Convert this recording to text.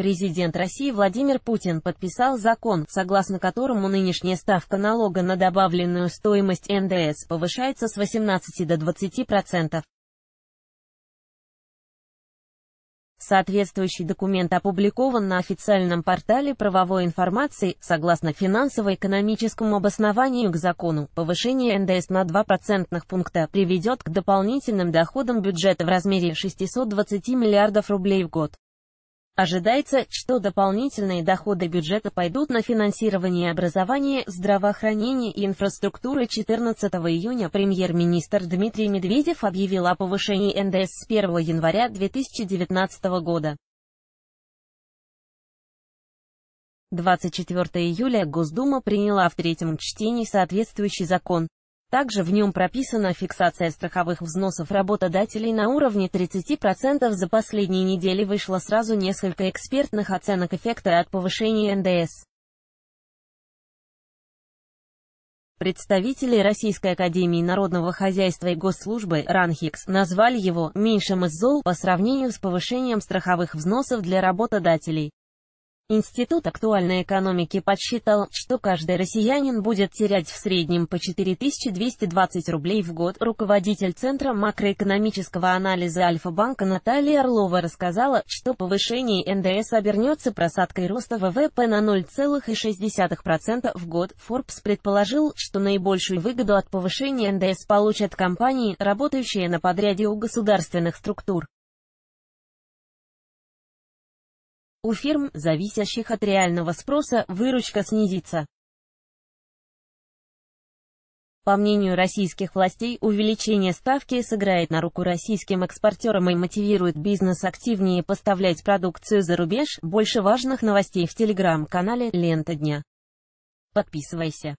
Президент России Владимир Путин подписал закон, согласно которому нынешняя ставка налога на добавленную стоимость НДС повышается с 18 до 20%. процентов. Соответствующий документ опубликован на официальном портале правовой информации, согласно финансово-экономическому обоснованию к закону. Повышение НДС на 2 процентных пункта приведет к дополнительным доходам бюджета в размере 620 миллиардов рублей в год. Ожидается, что дополнительные доходы бюджета пойдут на финансирование образования, здравоохранения и инфраструктуры. 14 июня премьер-министр Дмитрий Медведев объявил о повышении НДС с 1 января 2019 года. 24 июля Госдума приняла в третьем чтении соответствующий закон. Также в нем прописана фиксация страховых взносов работодателей на уровне 30%. За последние недели вышло сразу несколько экспертных оценок эффекта от повышения НДС. Представители Российской Академии Народного Хозяйства и Госслужбы «Ранхикс» назвали его «меньшим из зол» по сравнению с повышением страховых взносов для работодателей. Институт актуальной экономики подсчитал, что каждый россиянин будет терять в среднем по 4220 рублей в год. Руководитель Центра макроэкономического анализа Альфа-банка Наталья Орлова рассказала, что повышение НДС обернется просадкой роста ВВП на 0,6% в год. Forbes предположил, что наибольшую выгоду от повышения НДС получат компании, работающие на подряде у государственных структур. У фирм, зависящих от реального спроса, выручка снизится. По мнению российских властей, увеличение ставки сыграет на руку российским экспортерам и мотивирует бизнес активнее поставлять продукцию за рубеж. Больше важных новостей в телеграм-канале «Лента дня». Подписывайся.